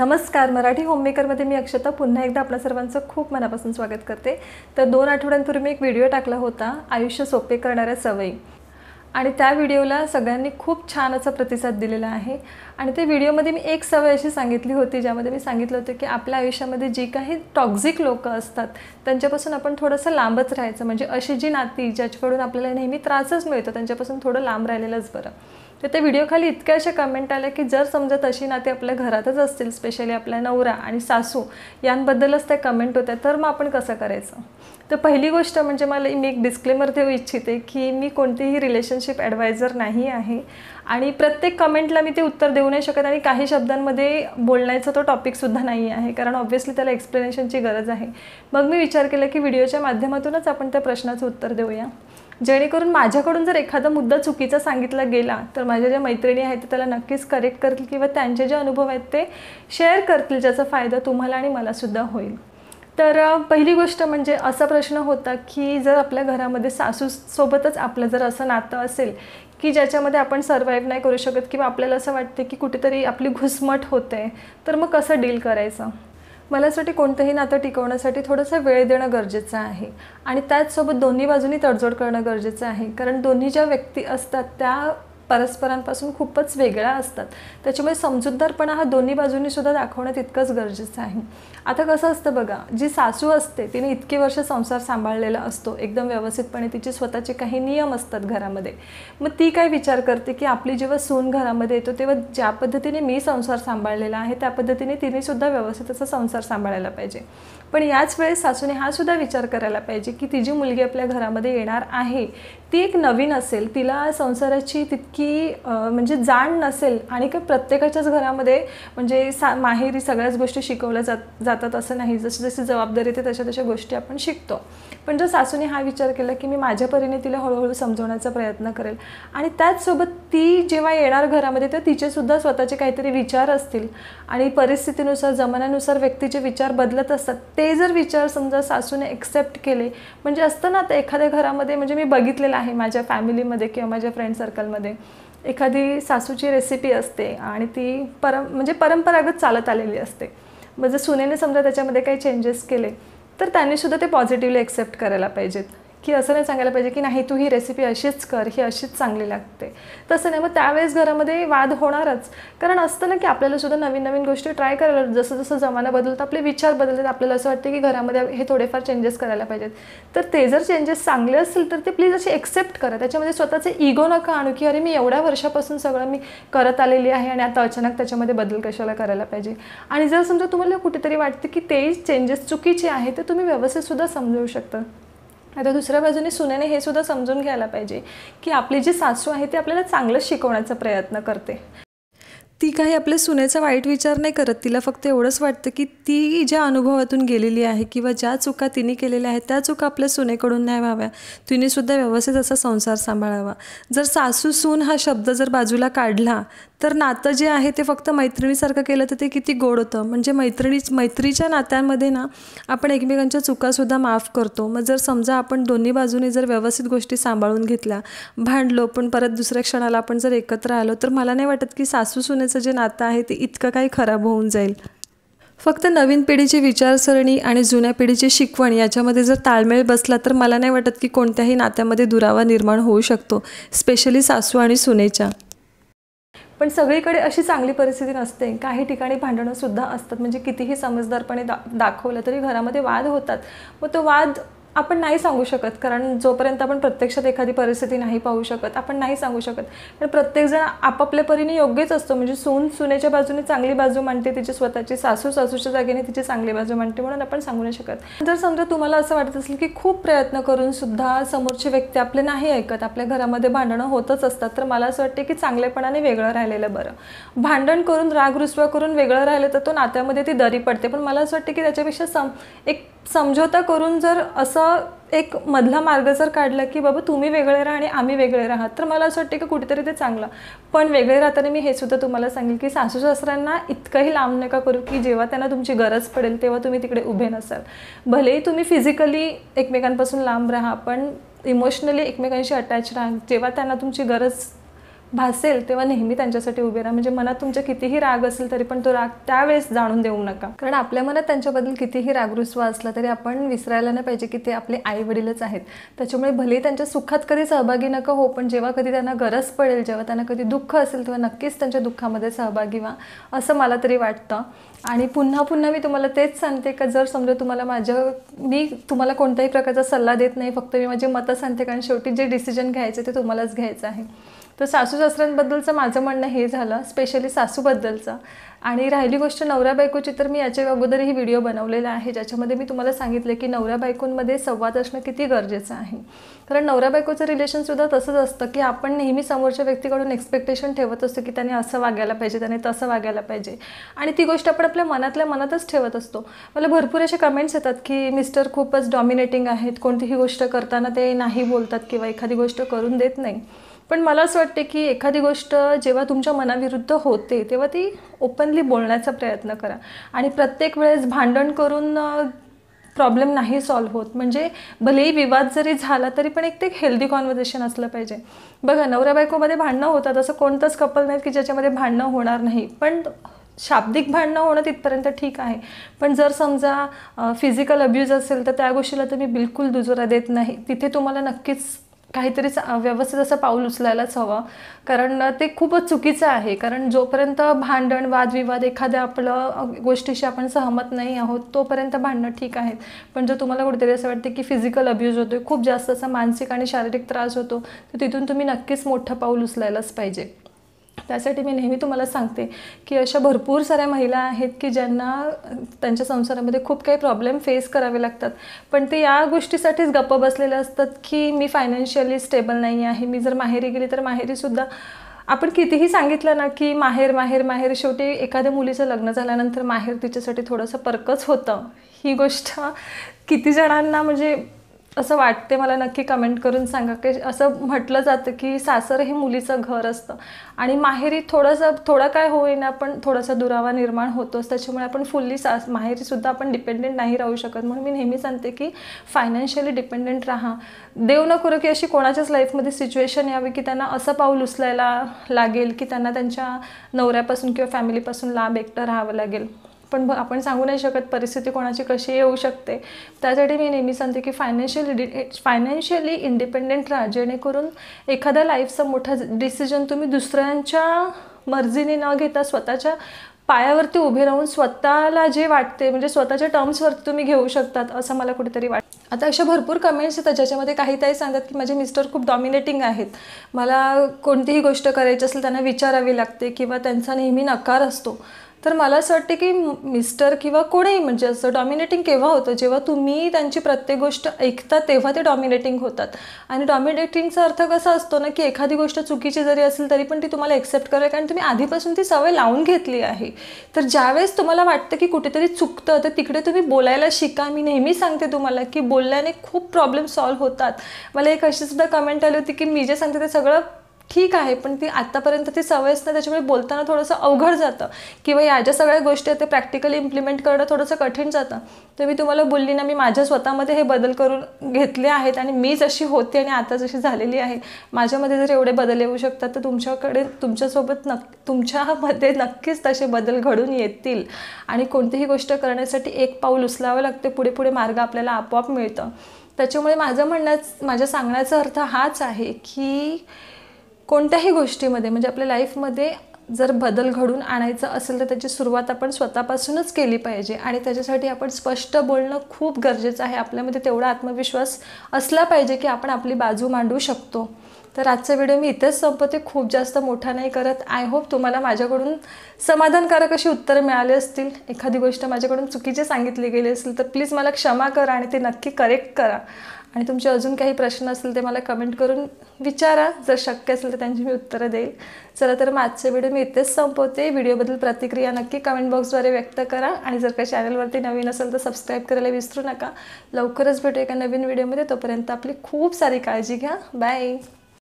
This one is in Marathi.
नमस्कार मराठी होममेकरमध्ये मी अक्षता पुन्हा एकदा आपल्या सर्वांचं खूप मनापासून स्वागत करते तर दोन आठवड्यांपूर्वी मी एक व्हिडिओ टाकला होता आयुष्य सोपे करणाऱ्या सवयी आणि त्या व्हिडिओला सगळ्यांनी खूप छान असा प्रतिसाद दिलेला आहे आणि त्या व्हिडिओमध्ये मी एक सवय अशी सांगितली होती ज्यामध्ये मी सांगितलं होतं की आपल्या आयुष्यामध्ये जी काही टॉक्झिक लोकं असतात त्यांच्यापासून आपण थोडंसं लांबच राहायचं म्हणजे अशी जी नाती ज्याच्याकडून आपल्याला नेहमी त्रासच मिळतो त्यांच्यापासून थोडं लांब राहिलेलंच बरं तर त्या व्हिडिओखाली इतक्या अशा कमेंट आल्या की जर समजा तशी नाते आपल्या घरातच असतील स्पेशली आपल्या नवरा आणि सासू यांबद्दलच त्या कमेंट होत्या तर मग आपण कसं करायचं तर पहिली गोष्ट म्हणजे मला मी एक डिस्क्लेमर देऊ इच्छिते की मी कोणतीही रिलेशनशिप ॲडवायझर नाही आहे आणि प्रत्येक कमेंटला मी ते उत्तर देऊ नाही शकत आणि काही शब्दांमध्ये बोलण्याचा तो टॉपिकसुद्धा नाही आहे कारण ऑब्व्हियसली त्याला एक्सप्लेनेशनची गरज आहे मग मी विचार केला की व्हिडिओच्या माध्यमातूनच आपण त्या प्रश्नाचं उत्तर देऊया जेणेकरून माझ्याकडून जर एखादा मुद्दा चुकीचा सांगितला गेला तर माझ्या ज्या मैत्रिणी आहेत त्याला नक्कीच करेक्ट करतील किंवा त्यांचे जे अनुभव आहेत ते शेअर करतील ज्याचा फायदा तुम्हाला आणि मलासुद्धा होईल तर पहिली गोष्ट म्हणजे असा प्रश्न होता की जर आपल्या घरामध्ये सासूसोबतच आपलं जर असं नातं असेल की ज्याच्यामध्ये आपण सर्वाईव्ह नाही करू शकत किंवा आपल्याला असं वाटते की कुठेतरी आपली घुसमट होते तर मग कसं डील करायचं मला असं वाटते कोणतंही नातं टिकवण्यासाठी थोडंसं वेळ देणं गरजेचं आहे आणि त्याचसोबत दोन्ही बाजूनी तडजोड करणं गरजेचं आहे कारण दोन्ही ज्या व्यक्ती असतात त्या परस्परांपासून खूपच वेगळ्या असतात त्याच्यामुळे समजूतदारपणा हा दोन्ही बाजूंनी सुद्धा दाखवणं तितकंच गरजेचं आहे आता कसं असतं बघा जी सासू असते तिने इतके वर्ष संसार सांभाळलेला असतो एकदम व्यवस्थितपणे तिचे स्वतःचे काही नियम असतात घरामध्ये मग ती काय विचार करते की आपली जेव्हा सून घरामध्ये येतो तेव्हा ज्या पद्धतीने मी संसार सांभाळलेला आहे त्या पद्धतीने तिने सुद्धा व्यवस्थित असा संसार सांभाळायला पाहिजे पण याच वेळेस सासूने हा सुद्धा विचार करायला पाहिजे की तिची मुलगी आपल्या घरामध्ये येणार आहे ती एक नवीन असेल तिला संसाराची तितकी की म्हणजे जाण नसेल आणि काय प्रत्येकाच्याच घरामध्ये म्हणजे सा माहेरी सगळ्याच गोष्टी शिकवल्या जात जातात असं नाही जशी जशी जबाबदारी येते तशा तशा गोष्टी आपण शिकतो पण जर सासूने हा विचार केला की मी माझ्या परीने तिला हळूहळू समजवण्याचा प्रयत्न करेल आणि त्याचसोबत ती जेव्हा येणार घरामध्ये तर तिचेसुद्धा स्वतःचे काहीतरी विचार असतील आणि परिस्थितीनुसार जमान्यानुसार व्यक्तीचे विचार बदलत असतात ते जर विचार समजा सासूने एक्सेप्ट केले म्हणजे असतं ना आता एखाद्या घरामध्ये म्हणजे मी बघितलेलं आहे माझ्या फॅमिलीमध्ये किंवा माझ्या फ्रेंड सर्कलमध्ये एखादी सासूची रेसिपी असते आणि ती परम म्हणजे परंपरागत चालत आलेली असते म्हणजे सुनेने समजा त्याच्यामध्ये काही चेंजेस केले तर त्यांनीसुद्धा ते पॉझिटिव्हली एक्सेप्ट करायला पाहिजेत की असं नाही सांगायला पाहिजे की नाही तू ही रेसिपी अशीच कर ही अशीच चांगली लागते तसं नाही मग त्यावेळेस घरामध्ये वाद होणारच कारण असतं ना की आपल्याला सुद्धा नवीन नवीन गोष्टी ट्राय करायला जसं जसं जमाना बदलतो आपले विचार बदलतात आपल्याला असं वाटतं की घरामध्ये हे थोडेफार चेंजेस करायला पाहिजेत तर ते जर चेंजेस चांगले असतील तर ते प्लीज असे एक्सेप्ट करा त्याच्यामध्ये स्वतःचे इगो नका आणू की अरे मी एवढ्या वर्षापासून सगळं मी करत आलेली आहे आणि आता अचानक त्याच्यामध्ये बदल कशाला करायला पाहिजे आणि जर समजा तुम्हाला कुठेतरी वाटतं की ते चेंजेस चुकीचे आहे तर तुम्ही व्यवस्थितसुद्धा समजवू शकता आता दुसऱ्या बाजूने सुनेने हे सुद्धा समजून घ्यायला पाहिजे की आपली जी सासू आहे ती आपल्याला चांगलंच शिकवण्याचा प्रयत्न करते ती काही आपल्या सुनेचा वाईट विचार नाही करत तिला फक्त एवढंच वाटतं की ती ज्या अनुभवातून गेलेली आहे किंवा ज्या चुका तिने केलेल्या आहेत त्या चुका आपल्या सुनेकडून नाही व्हाव्या तिनेसुद्धा व्यवस्थित असा संसार सांभाळावा जर सासू सून हा शब्द जर बाजूला काढला तर नातं जे आहे ते फक्त मैत्रिणीसारखं केलं तर ते किती गोड होतं म्हणजे मैत्रिणी मैत्रीच्या नात्यांमध्ये ना आपण एकमेकांच्या चुकासुद्धा माफ करतो मग जर समजा आपण दोन्ही बाजूने जर व्यवस्थित गोष्टी सांभाळून घेतल्या भांडलो पण परत दुसऱ्या क्षणाला आपण जर एकत्र आलो तर मला नाही वाटत की सासू सुने जे नातं आहे ते इतकं काही खराब होऊन जाईल फक्त नवीन पिढीची विचारसरणी आणि जुन्या पिढीची शिकवण याच्यामध्ये जर ताळमेळ बसला तर मला नाही वाटत की कोणत्याही नात्यामध्ये दुरावा निर्माण होऊ शकतो स्पेशली सासू आणि सुनेच्या पण सगळीकडे अशी चांगली परिस्थिती नसते काही ठिकाणी भांडणंसुद्धा असतात म्हणजे कितीही समजदारपणे दा दाखवलं तरी घरामध्ये वाद होतात मग तो वाद आपण नाही सांगू शकत कारण जोपर्यंत आपण प्रत्यक्षात एखादी परिस्थिती नाही पाहू शकत आपण नाही सांगू शकत पण प्रत्येकजण आपापल्या परीने योग्यच असतो म्हणजे सून सुनेच्या बाजूने चांगली बाजू मांडते तिची स्वतःची सासू सासूच्या जागेने तिची चांगली बाजू मांडते म्हणून आपण सांगू नाही शकत जर समजा तुम्हाला असं वाटत असेल की खूप प्रयत्न करून सुद्धा समोरचे व्यक्ती आपले नाही ऐकत आपल्या घरामध्ये भांडणं होतच असतात तर मला असं वाटते की चांगलेपणाने वेगळं राहिलेलं बरं भांडण करून राग रुसवा करून वेगळं राहिलं तर तो नात्यामध्ये ती दरी पडते पण मला असं वाटते की त्याच्यापेक्षा सम एक समझोता करून जर असं एक मधला मार्ग जर काढला की बाबा तुम्ही वेगळे राहा आणि आम्ही वेगळे राहा तर मला असं वाटतं की कुठेतरी ते चांगलं पण वेगळे राहताना मी हे सुद्धा तुम्हाला सांगेल की सासू सासऱ्यांना इतकंही लांब नका करू की जेव्हा त्यांना तुमची गरज पडेल तेव्हा तुम्ही तिकडे उभे नसाल भलेही तुम्ही फिजिकली एकमेकांपासून लांब राहा पण इमोशनली एकमेकांशी अटॅच राहा जेव्हा त्यांना तुमची गरज भासेल तेव्हा नेहमी त्यांच्यासाठी उभे राहा म्हणजे मनात तुमच्या कितीही राग असेल तरी पण तो राग त्यावेळेस जाणून देऊ नका कारण आपल्या मनात त्यांच्याबद्दल कितीही रागरुस्वा असला तरी आपण विसरायला नाही पाहिजे की ते आपले आई वडीलच आहेत त्याच्यामुळे भले त्यांच्या सुखात कधी सहभागी नका हो पण जेव्हा कधी त्यांना गरज पडेल जेव्हा त्यांना कधी दुःख असेल तेव्हा नक्कीच त्यांच्या दुःखामध्ये सहभागी व्हा असं मला तरी वाटतं आणि पुन्हा पुन्हा मी तुम्हाला तेच सांगते का जर समजा तुम्हाला माझ्या मी तुम्हाला कोणत्याही प्रकारचा सल्ला देत नाही फक्त मी माझी मतं सांगते कारण शेवटी जे डिसिजन घ्यायचं ते तुम्हालाच घ्यायचं आहे तर सासू सासऱ्यांबद्दलचं माझं म्हणणं हे झालं स्पेशली सासूबद्दलचं आणि राहिली गोष्ट नवऱ्या बायकोची तर मी याच्या अगोदरही व्हिडिओ बनवलेला आहे ज्याच्यामध्ये मी तुम्हाला सांगितलं की नवऱ्या बायकोंमध्ये संवाद असणं किती गरजेचं आहे कारण नवऱ्या बायकोचं रिलेशनसुद्धा तसंच असतं की आपण नेहमी समोरच्या व्यक्तीकडून एक्सपेक्टेशन ठेवत असतो की त्याने असं वागायला पाहिजे त्याने तसं वागायला पाहिजे आणि ती गोष्ट आपण आपल्या मनातल्या मनातच ठेवत असतो मला भरपूर असे कमेंट्स येतात की मिस्टर खूपच डॉमिनेटिंग आहेत कोणतीही गोष्ट करताना ते नाही बोलतात किंवा एखादी गोष्ट करून देत नाही पण मला असं वाटते की एखादी गोष्ट जेव्हा तुमच्या मनाविरुद्ध होते तेव्हा ती ओपनली बोलण्याचा प्रयत्न करा आणि प्रत्येक वेळेस भांडण करून प्रॉब्लेम नाही सॉल्व्ह होत म्हणजे भलेही विवाद जरी झाला तरी पण एक ते हेल्दी कॉन्व्हर्सेशन असलं पाहिजे बघा नवऱ्या बायकोमध्ये भांडणं होतात असं कोणतंच कपल नाही की ज्याच्यामध्ये भांडणं होणार नाही पण शाब्दिक भांडणं होणं तिथपर्यंत ठीक आहे पण जर समजा फिजिकल अब्यूज असेल तर त्या गोष्टीला तुम्ही बिलकुल दुजोरा देत नाही तिथे तुम्हाला नक्कीच काहीतरी व्यवस्थित असं पाऊल उचलायलाच हवं कारण ते खूपच चुकीचं आहे कारण जोपर्यंत भांडण वादविवाद एखाद्या आपलं गोष्टीशी आपण सहमत नाही आहोत तोपर्यंत भांडणं ठीक आहेत पण जर तुम्हाला कुठेतरी असं वाटते की फिजिकल अब्यूज होतो खूप जास्त असा मानसिक आणि शारीरिक त्रास होतो तर तिथून तुम्ही नक्कीच मोठं पाऊल उचलायलाच पाहिजे त्यासाठी मी नेहमी तुम्हाला सांगते की अशा भरपूर साऱ्या महिला आहेत की ज्यांना त्यांच्या संसारामध्ये खूप काही प्रॉब्लेम फेस करावे लागतात पण ते या गोष्टीसाठीच गप्प बसलेले असतात की मी फायनान्शियली स्टेबल नाही आहे मी जर माहेरी गेली तर माहेरीसुद्धा आपण कितीही सांगितलं ना की माहेर माहेर माहेर शेवटी एखाद्या मुलीचं लग्न झाल्यानंतर माहेर तिच्यासाठी थोडंसं परकच होतं ही गोष्ट किती जणांना म्हणजे असं वाटते मला नक्की कमेंट करून सांगा की असं म्हटलं जातं की सासर हे मुलीचं घर असतं आणि माहेरी थोडंसं थोडं काय होईना पण थोडासा दुरावा निर्माण होतोच त्याच्यामुळे आपण फुल्ली सास माहेरीसुद्धा आपण डिपेंडेंट नाही राहू शकत म्हणून मी नेहमी सांगते की फायनान्शियली डिपेंडेंट राहा देव न करू की अशी कोणाच्याच लाईफमध्ये सिच्युएशन यावी की त्यांना असं पाऊल उचलायला लागेल की त्यांना त्यांच्या नवऱ्यापासून किंवा फॅमिलीपासून लांब एकटं राहावं लागेल पण ब आपण सांगू नाही शकत परिस्थिती कोणाची कशी येऊ शकते त्यासाठी मी नेहमी सांगते की फायनान्शियल फायनान्शियली इंडिपेंडेंट राहा जेणेकरून एखादा लाईफचा मोठा डिसिजन तुम्ही दुसऱ्यांच्या मर्जीने न घेता स्वतःच्या पायावरती उभे राहून स्वतःला जे वाटते म्हणजे स्वतःच्या टर्म्सवरती तुम्ही घेऊ शकतात असं मला कुठेतरी वाटतं आता अशा भरपूर कमेंट्स येतात ज्याच्यामध्ये काही सांगतात की माझे मिस्टर खूप डॉमिनेटिंग आहेत मला कोणतीही गोष्ट करायची असेल त्यांना विचारावी लागते किंवा त्यांचा नेहमी नकार असतो तर मला असं वाटते की मिस्टर किंवा कोणीही म्हणजे असं डॉमिनेटिंग केव्हा होतं जेव्हा तुम्ही त्यांची प्रत्येक गोष्ट ऐकता तेव्हा ते डॉमिनेटिंग होतात आणि डॉमिनेटिंगचा अर्थ कसा असतो ना की एखादी गोष्ट चुकीची जरी असेल तरी पण ती तुम्हाला एक्सेप्ट करेल कारण तुम्ही आधीपासून ती सवय लावून घेतली आहे तर ज्यावेळेस तुम्हाला वाटतं की कुठेतरी चुकतं तर तिकडे तुम्ही बोलायला शिका मी नेहमी सांगते तुम्हाला की बोलल्याने खूप प्रॉब्लेम सॉल्व्ह होतात मला एक अशीसुद्धा कमेंट आली होती की मी जे सांगते ते सगळं ठीक आहे पण ती आत्तापर्यंत ती सवयच नाही त्याच्यामुळे बोलताना थोडंसं अवघड जातं किंवा या ज्या सगळ्या गोष्टी आहेत ते प्रॅक्टिकली इम्प्लिमेंट करणं थोडंसं कठीण जातं तर मी तुम्हाला बोलली ना मी माझ्या स्वतःमध्ये हे बदल करून घेतले आहेत आणि मी जशी होते आणि आता जशी झालेली आहे माझ्यामध्ये जर एवढे बदल येऊ शकतात तर तुमच्याकडे तुमच्यासोबत नक् तुमच्यामध्ये नक्कीच तसे बदल घडून येतील आणि कोणतीही गोष्ट करण्यासाठी एक पाऊल उचलावं लागते पुढे पुढे मार्ग आपल्याला आपोआप मिळतं त्याच्यामुळे माझं म्हणण्याच माझ्या सांगण्याचा अर्थ हाच आहे की कोणत्याही गोष्टीमध्ये म्हणजे आपल्या लाईफमध्ये जर बदल घडून आणायचं असेल तर त्याची सुरुवात आपण स्वतःपासूनच केली पाहिजे आणि त्याच्यासाठी आपण स्पष्ट बोलणं खूप गरजेचं आहे आपल्यामध्ये तेवढा आत्मविश्वास असला पाहिजे की आपण आपली बाजू मांडू शकतो तर आजचा व्हिडिओ मी इथेच संपते खूप जास्त मोठा नाही करत आय होप तुम्हाला माझ्याकडून समाधानकारक अशी उत्तरं मिळाली असतील एखादी गोष्ट माझ्याकडून चुकीची सांगितली गेली असेल तर प्लीज मला क्षमा करा आणि ते नक्की करेक्ट करा आणि तुमचे अजून काही प्रश्न असतील ते मला कमेंट करून विचारा जर शक्य असेल तर त्यांची मी उत्तरं देईल चला तर आजचे व्हिडिओ मी इथेच संपवते व्हिडिओबद्दल प्रतिक्रिया नक्की कमेंट बॉक्सद्वारे व्यक्त करा आणि जर काही चॅनलवरती नवीन असेल तर सबस्क्राईब करायला विसरू नका लवकरच भेटू एका नवीन व्हिडिओमध्ये तोपर्यंत आपली खूप सारी काळजी घ्या बाय